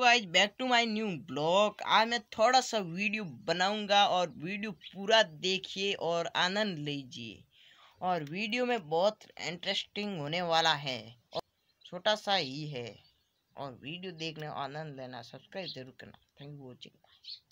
guys back to my new blog आज मैं थोड़ा सा वीडियो बनाऊंगा और वीडियो पूरा देखिए और आनंद लीजिए और वीडियो में बहुत इंटरेस्टिंग होने वाला है और छोटा सा ही है और वीडियो देखने आनंद लेना सब्सक्राइब जरूर करना थैंक यू वॉचिंग